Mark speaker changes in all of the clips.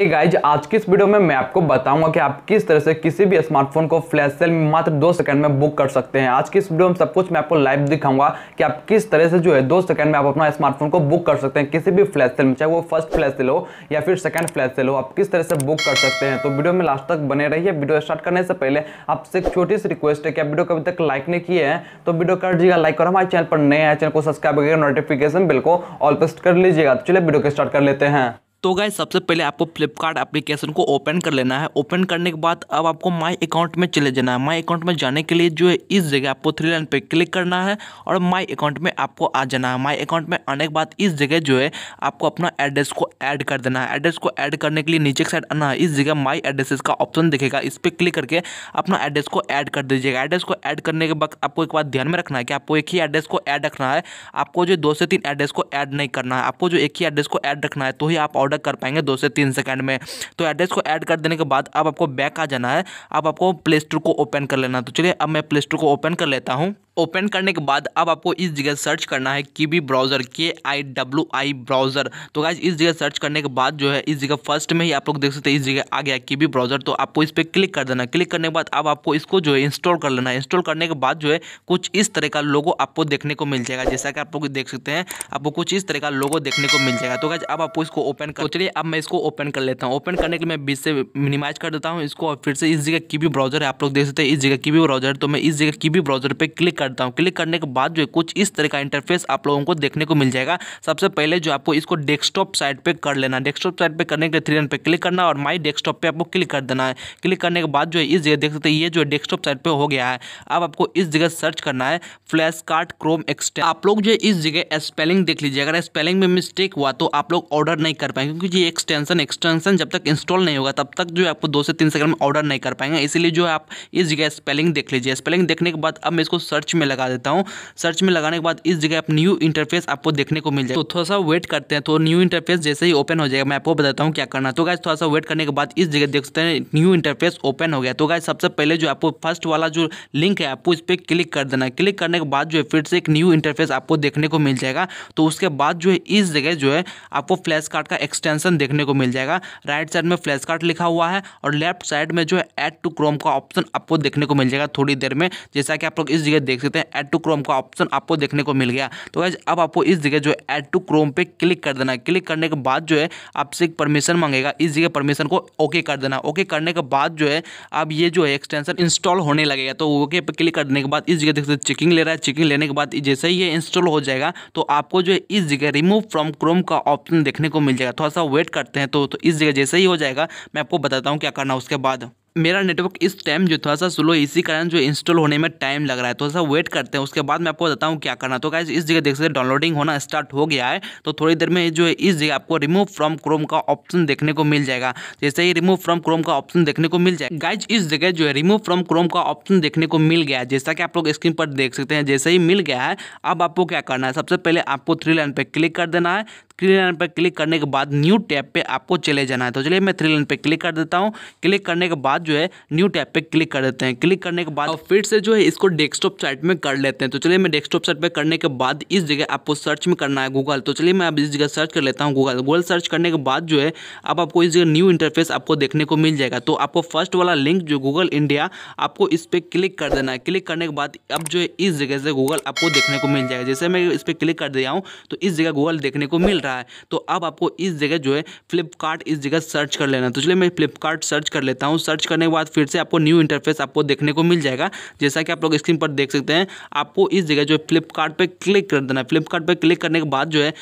Speaker 1: हे hey guys आज की इस वीडियो में मैं आपको बताऊंगा कि आप किस तरह से किसी भी स्मार्टफोन को फ्लैश सेल में मात्र दो सेकंड में बुक कर सकते हैं आज की इस वीडियो में सब कुछ मैं आपको लाइव दिखाऊंगा कि आप किस तरह से जो है दो सेकंड में आप अपना स्मार्टफोन को बुक कर सकते हैं किसी भी फ्लैश सेल में चाहे वो फर्स्ट फ्लैश सेल हो या फिर सेकंड फ्लैश सेल हो आप किस तरह से बुक कर सकते हैं तो वीडियो में लास्ट तक बने रहिए वीडियो स्टार्ट करने से पहले आपसे एक छोटी सी रिक्वेस्ट है कि आप वीडियो को अभी तक लाइक नहीं किए हैं तो वीडियो कर दीजिएगा लाइक और हमारे चैनल पर नए हैं चैनल को सब्सक्राइब करिएगा नोटिफिकेशन बिल को ऑल पेस्ट कर लीजिएगा तो चलिए वीडियो को स्टार्ट कर लेते हैं तो गाय सबसे पहले आपको फ्लिपकार्ट एप्लीकेशन को ओपन कर लेना है ओपन करने के बाद अब आपको माय अकाउंट में चले जाना है माय अकाउंट में जाने के लिए जो है इस जगह आपको थ्री लाइन पे क्लिक करना है और माय अकाउंट में आपको आ जाना है माय अकाउंट में आने के बाद इस जगह जो है आपको अपना एड्रेस को ऐड कर देना है एड्रेस को ऐड करने के लिए नीचे के साइड आना है इस जगह माई एड्रेसेस का ऑप्शन दिखेगा इस पर क्लिक करके अपना एड्रेस को ऐड कर दीजिएगा एड्रेस को ऐड करने के बाद आपको एक बात ध्यान में रखना है कि आपको एक ही एड्रेस को ऐड रखना है आपको जो दो से तीन एड्रेस को ऐड नहीं करना है आपको जो एक ही एड्रेस को ऐड रखना है तो ही आप ऑर्डर कर पाएंगे दो से तीन सेकेंड में तो एड्रेस को ऐड कर देने के बाद अब आपको बैक आ जाना है अब आपको प्ले स्टोर को ओपन कर लेना तो चलिए अब मैं प्ले स्टोर को ओपन कर लेता हूँ ओपन करने के बाद अब आपको इस जगह सर्च करना है की बी ब्राउज़र के आई डब्ल्यू आई ब्राउज़र तो गाइज इस जगह सर्च करने के बाद जो है इस जगह फर्स्ट में ही आप लोग देख सकते हैं इस जगह आ गया की बी ब्राउज़र तो आपको इस पर क्लिक कर देना क्लिक करने के बाद अब आपको इसको जो है इंस्टॉल कर लेना है इंस्टॉल करने के बाद जो है कुछ इस तरह का लोगो आपको देखने को मिल जाएगा जैसा कि आप लोग देख सकते हैं आपको कुछ इस तरह का लोगो देखने को मिल जाएगा तो गाइज अब आपको इसको ओपन कर तो चलिए अब मैं इसको ओपन कर लेता हूँ ओपन करने के लिए मैं बीस से मिनिमाइज कर देता हूँ इसको फिर से इस जगह बी ब्राउज़र है आप लोग देख सकते हैं इस जगह कीवी ब्राउज़र तो मैं इस जगह बी ब्राउज़र पर क्लिक कर करता हूँ क्लिक करने के बाद जो है कुछ इस तरह का इंटरफेस आप लोगों को देखने को मिल जाएगा सबसे पहले जो आपको इसको डेस्कटॉप साइड पर कर लेना डेस्कटॉप साइड पर करने के लिए थ्री रन पे क्लिक करना और माई डेस्कटॉप पर आपको क्लिक कर देना है क्लिक करने के बाद जो है इस जगह देख सकते हैं ये जो है डेस्कटॉप साइड पर हो गया है अब आपको इस जगह सर्च करना है फ्लैश कार्ड क्रोम एक्सटे आप लोग जो है इस जगह स्पेलिंग देख लीजिए अगर स्पेलिंग में मिस्टेक हुआ तो आप लोग ऑर्डर नहीं कर पाएंगे क्योंकि ये एक्सटेंशन एक्सटेंशन जब तक इंस्टॉल नहीं होगा तब तक जो है आपको दो से तीन सेकंड में ऑर्डर नहीं कर पाएंगे इसीलिए जो है आप इस जगह स्पेलिंग देख लीजिए स्पेलिंग देखने के बाद अब मैं इसको सर्च में लगा देता हूँ सर्च में लगाने के बाद इस जगह आप न्यू इंटरफेस आपको देखने को मिल जाए तो थोड़ा सा वेट करते हैं तो न्यू इंटरफेस जैसे ही ओपन हो जाएगा मैं आपको बताता हूँ क्या करना तो गाय थोड़ा सा वेट करने के बाद इस जगह देख सकते हैं न्यू इंटरफेस ओपन हो गया तो गाय सबसे पहले जो आपको फर्स्ट वाला जो लिंक है आपको इस पर क्लिक कर देना क्लिक करने के बाद जो है फिर से एक न्यू इंटरफेस आपको देखने को मिल जाएगा तो उसके बाद जो है इस जगह जो है आपको फ्लैश कार्ड का एक्सटेंशन देखने को मिल जाएगा राइट साइड में फ्लैश कार्ड लिखा हुआ है और लेफ्ट साइड में जो है एड टू क्रोम का ऑप्शन आपको देखने को मिल जाएगा थोड़ी देर में जैसा कि आप लोग इस जगह देख देख सकते हैं एड टू क्रोम का ऑप्शन आपको देखने को मिल गया तो गैज अब आपको इस जगह जो है एड टू क्रोम पे क्लिक कर देना है क्लिक करने के बाद जो है आपसे एक परमिशन मांगेगा इस जगह परमिशन को ओके कर देना ओके करने के बाद जो है अब ये जो है एक्सटेंशन इंस्टॉल होने लगेगा तो ओके पर क्लिक करने के बाद इस जगह देख सकते चेकिंग ले रहा है चेकिंग लेने के बाद जैसे ही ये इंस्टॉल हो जाएगा तो आपको जो है इस जगह रिमूव फ्रॉम क्रोम का ऑप्शन देखने को मिल जाएगा थोड़ा सा वेट करते हैं तो, तो इस जगह जैसे ही हो जाएगा मैं आपको बताता हूँ क्या करना उसके बाद मेरा नेटवर्क इस टाइम जो थोड़ा सा स्लो है इसी कारण जो इंस्टॉल होने में टाइम लग रहा है थोड़ा सा वेट करते हैं उसके बाद मैं आपको बताता हूँ क्या करना तो गाइज इस जगह देख सकते हैं डाउनलोडिंग होना स्टार्ट हो गया है तो थोड़ी देर में जो है इस जगह आपको रिमूव फ्रॉम क्रोम का ऑप्शन देखने को मिल जाएगा जैसे ही रिमूव फ्रॉम क्रोम का ऑप्शन देखने को मिल जाए गाइज इस जगह जो है रिमूव फ्रॉम क्रोम का ऑप्शन देखने को मिल गया है जैसा कि आप लोग स्क्रीन पर देख सकते हैं जैसे ही मिल गया है अब आपको क्या करना है सबसे पहले आपको थ्री लाइन पर क्लिक कर देना है थ्री लाइन पर क्लिक करने के बाद न्यू टैब पे आपको चले जाना है तो चलिए मैं थ्री लाइन पर क्लिक कर देता हूँ क्लिक करने के बाद जो है न्यू टैप पे क्लिक कर देते हैं क्लिक करने के बाद फिर से जो है इसको डेस्कटॉप साइट में कर लेते हैं तो चलिए मैं डेस्कटॉप साइट पे करने के बाद इस जगह आपको सर्च में करना है गूगल तो चलिए मैं अब इस जगह सर्च कर लेता हूँ गूगल गूगल सर्च करने के बाद जो है अब आपको इस जगह न्यू इंटरफेस आपको देखने को मिल जाएगा तो आपको फर्स्ट वाला लिंक जो गूगल इंडिया आपको इस पर क्लिक कर देना है क्लिक करने के बाद अब जो है इस जगह से गूगल आपको देखने को मिल जाएगा जैसे मैं इस पर क्लिक कर दिया हूँ तो इस जगह गूगल देखने को मिल रहा है तो अब आपको इस जगह जो है फ्लिपकार्ट इस जगह सर्च कर लेना तो चलिए मैं फ्लिपकार्ट सर्च कर लेता हूँ सर्च कर करने के बाद फिर से आपको न्यू इंटरफेस आपको देखने को मिल जाएगा जैसा कि आप लोग स्क्रीन पर देख सकते हैं आपको इस जगह जो है फ्लिपकार्ट क्लिक कर देना है फ्लिपकार्ट क्लिक करने के बाद जो है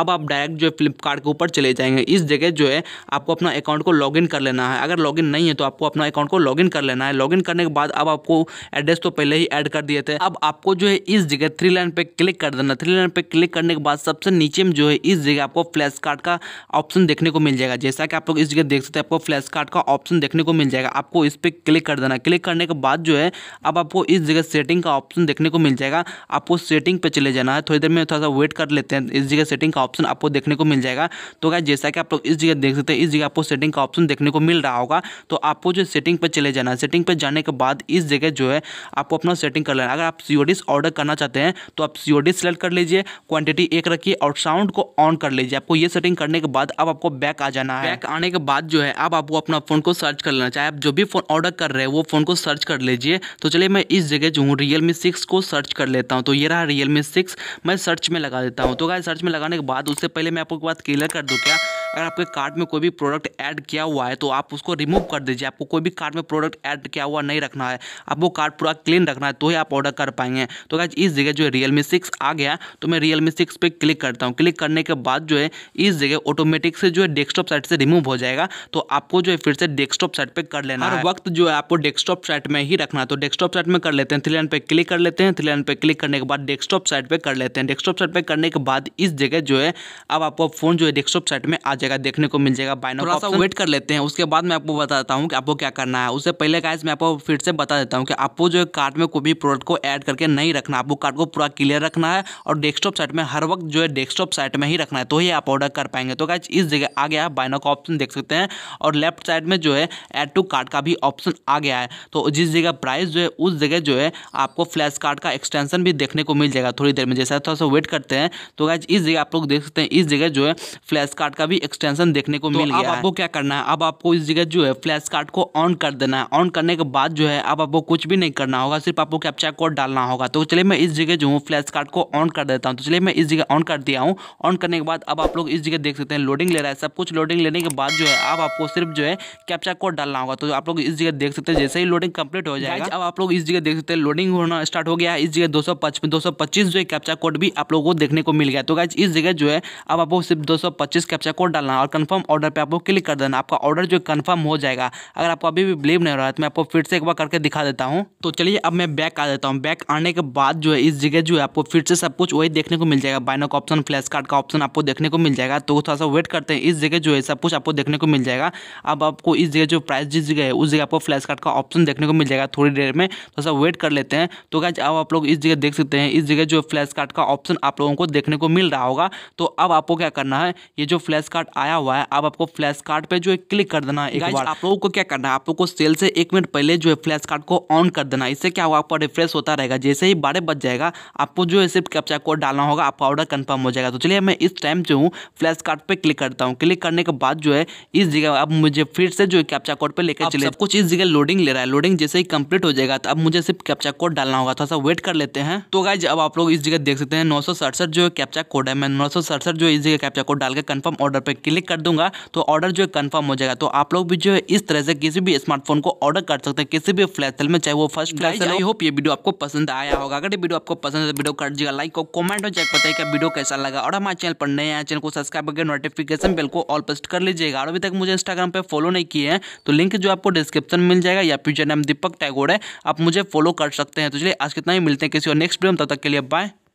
Speaker 1: अब आप डायरेक्ट जो है फ्लिपकार्ट के ऊपर चले जाएंगे इस जगह जो है आपको अपना अकाउंट को लॉगिन कर लेना है अगर लॉगिन नहीं है तो आपको अपना अकाउंट को लॉगिन कर लेना है लॉगिन करने के बाद अब आपको एड्रेस तो पहले ही ऐड कर दिए थे अब आपको जो है इस जगह थ्री लाइन पे क्लिक कर देना थ्री लाइन पे क्लिक करने के बाद सबसे नीचे में जो है इस जगह आपको फ्लैश कार्ड का ऑप्शन देखने को मिल जाएगा जैसा कि आप लोग इस जगह देख सकते हैं आपको फ्लैश कार्ड का ऑप्शन देखने को मिल जाएगा आपको इस पर क्लिक कर देना क्लिक करने के बाद जो है अब आपको इस जगह सेटिंग का ऑप्शन देखने को मिल जाएगा आपको सेटिंग पर चले जाना है थोड़ी देर में थोड़ा सा वेट कर लेते हैं इस जगह सेटिंग का ऑप्शन आपको देखने को मिल जाएगा तो क्या जैसा कि आप लोग इस जगह देख सकते हैं इस जगह आपको सेटिंग का ऑप्शन देखने को मिल रहा होगा तो आपको जो सेटिंग पर चले जाना है सेटिंग पर जाने के बाद इस जगह जो है आपको अपना सेटिंग कर लेना अगर आप सी ऑर्डर करना चाहते हैं तो आप सी सेलेक्ट कर लीजिए क्वांटिटी एक रखिए और साउंड को ऑन कर लीजिए आपको ये सेटिंग करने के बाद अब आपको बैक आ जाना है बैक आने के बाद जो है अब आपको अपना फोन को सर्च कर लेना चाहे आप जो भी फ़ोन ऑर्डर कर रहे हैं वो फ़ोन को सर्च कर लीजिए तो चलिए मैं इस जगह जो हूँ रियल मी सिक्स को सर्च कर लेता हूँ तो ये रहा रियल मी सिक्स मैं सर्च में लगा देता हूँ तो क्या सर्च में लगाने के बाद उससे पहले मैं आपको बात क्लियर कर दूँ क्या अगर आपके कार्ट में कोई भी प्रोडक्ट ऐड किया हुआ है तो आप उसको रिमूव कर दीजिए आपको कोई भी कार्ट में प्रोडक्ट ऐड किया हुआ नहीं रखना है आपको कार्ड पूरा क्लीन रखना है तो ही आप ऑर्डर कर पाएंगे तो क्या इस जगह जो है रियल मी सिक्स आ गया तो मैं रियल मी सिक्स पर क्लिक करता हूँ क्लिक करने के बाद जो है इस जगह ऑटोमेटिक से जो है डेस्कटॉप साइट से रिमूव हो जाएगा तो आपको जो है फिर से डेस्कटॉप साइट पर कर लेना है वक्त जो है आपको डेस्कटॉप साइट में ही रखना है तो डेस्कटॉप साइट में कर लेते हैं थ्री लाइन पर क्लिक कर लेते हैं थ्री लाइन पर क्लिक करने के बाद डेस्कटॉप साइट पर कर लेते हैं डेस्कटॉप साइट पर करने के बाद इस जगह जो है अब आपको फ़ोन जो है डेस्कटॉप साइट में आ जाएगा जाएगा देखने को मिल जाएगा बाइनो थोड़ा सा वेट कर लेते हैं उसके बाद मैं आपको बताता हूँ कि आपको क्या करना है उससे पहले गाइस मैं आपको फिर से बता देता हूँ कि आपको जो है कार्ट में कोई भी प्रोडक्ट को ऐड करके नहीं रखना आपको कार्ट को पूरा क्लियर रखना है और डेस्कटॉप साइट में हर वक्त जो है डेस्कटॉप साइट में ही रखना है तो ही आप ऑर्डर कर पाएंगे तो गाइज इस जगह आ गया है बाइनो का ऑप्शन देख सकते हैं और लेफ्ट साइड में जो है एड टू कार्ट का भी ऑप्शन आ गया है तो जिस जगह प्राइस जो है उस जगह जो है आपको फ्लैश कार्ड का एक्सटेंशन भी देखने को मिल जाएगा थोड़ी देर में जैसा थोड़ा सा वेट करते हैं तो गाइज इस जगह आप लोग देख सकते हैं इस जगह जो है फ्लैश कार्ड का भी एक्सटेंशन देखने को तो मिल गया आपको क्या करना है अब आपको इस जगह जो है फ्लैश कार्ड को ऑन कर देना है ऑन करने के बाद जो है अब आपको कुछ भी नहीं करना होगा सिर्फ आपको कैप्चा कोड डालना होगा तो चलिए मैं इस जगह जो हूँ फ्लैश कार्ड को ऑन कर देता हूँ तो चलिए मैं इस जगह ऑन कर दिया हूँ ऑन करने के बाद अब आप लोग इस जगह देख सकते हैं लोडिंग ले रहा है सब कुछ लोडिंग लेने के बाद जो है अब आपको सिर्फ जो है कैप्चा कोड डालना होगा तो आप लोग इस जगह देख सकते हैं जैसे ही लोडिंग कंप्लीट हो जाएगा अब आप लोग इस जगह देख सकते हैं लोडिंग होना स्टार्ट हो गया इस जगह दो सौ जो है कैप्चा कोड भी आप लोगों को देखने को मिल गया तो गाइज इस जगह जो है अब आपको सिर्फ दो कैप्चा कोड डालना और कन्फर्म ऑर्डर पर आपको क्लिक कर देना आपका ऑर्डर जो कन्फर्म हो जाएगा अगर आपको अभी भी बिलीव नहीं हो रहा है तो मैं आपको फिर से एक बार करके दिखा देता हूँ तो चलिए अब मैं बैक आ देता हूँ बैक आने के बाद जो है इस जगह जो है आपको फिर से सब कुछ वही देखने को मिल जाएगा बाइनो का ऑप्शन फ्लैश कार्ड का ऑप्शन आपको देखने को मिल जाएगा तो थोड़ा सा वेट करते हैं इस जगह जो है सब कुछ आपको देखने को मिल जाएगा अब आपको इस जगह जो प्राइस जिस जगह है उस जगह आपको फ्लैश कार्ड का ऑप्शन देखने को मिल जाएगा थोड़ी देर में थोड़ा सा वेट कर लेते हैं तो क्या अब आप लोग इस जगह देख सकते हैं इस जगह जो फ्लैश कार्ड का ऑप्शन आप लोगों को देखने को मिल रहा होगा तो अब आपको क्या करना है ये जो फ्लैश कार्ड कार्ड आया हुआ है अब आपको फ्लैश कार्ड पे जो है क्लिक कर देना एक बार आप लोगों को क्या करना है आप लोगों को सेल से एक मिनट पहले जो है फ्लैश कार्ड को ऑन कर देना इससे क्या होगा आपका रिफ्रेश होता रहेगा जैसे ही बारह बज जाएगा आपको जो है सिर्फ कैप्चा कोड डालना होगा आपका ऑर्डर कन्फर्म हो जाएगा तो चलिए मैं इस टाइम जो हूँ फ्लैश कार्ड पर क्लिक करता हूँ क्लिक करने के बाद जो है इस जगह अब मुझे फिर से जो है कैप्चा कोड पर लेकर चले कुछ इस जगह लोडिंग ले रहा है लोडिंग जैसे ही कंप्लीट हो जाएगा तो अब मुझे सिर्फ कैप्चा कोड डालना होगा थोड़ा सा वेट कर लेते हैं तो गाइज अब आप लोग इस जगह देख सकते हैं नौ जो है कैप्चा कोड है मैं नौ जो है इस जगह कैप्चा कोड डाल के कन्फर्म ऑर्डर पर क्लिक कर दूंगा तो ऑर्डर जो है कन्फर्म हो जाएगा तो आप लोग भी जो है इस तरह से किसी भी स्मार्टफोन को ऑर्डर कर सकते हैं किसी भी फ्लैश सेल में चाहे वो first flash sale I hope ये वीडियो आपको पसंद आया होगा अगर ये वीडियो आपको पसंद है तो वीडियो कर दीजिएगा लाइक और कमेंट और चेक बताइए कि वीडियो कैसा लगा और हमारे चैनल पर नए हैं चैनल को सब्सक्राइब करके नोटिफिकेशन बिल को ऑल पोस्ट कर लीजिएगा और अभी तक मुझे इंस्टाग्राम पर फॉलो नहीं किए हैं तो लिंक जो आपको डिस्क्रिप्शन मिल जाएगा या फिर नाम दीपक टैगोर है आप मुझे फॉलो कर सकते हैं तो चलिए आज कितना ही मिलते हैं किसी और नेक्स्ट वीडियो तब तक के लिए बाय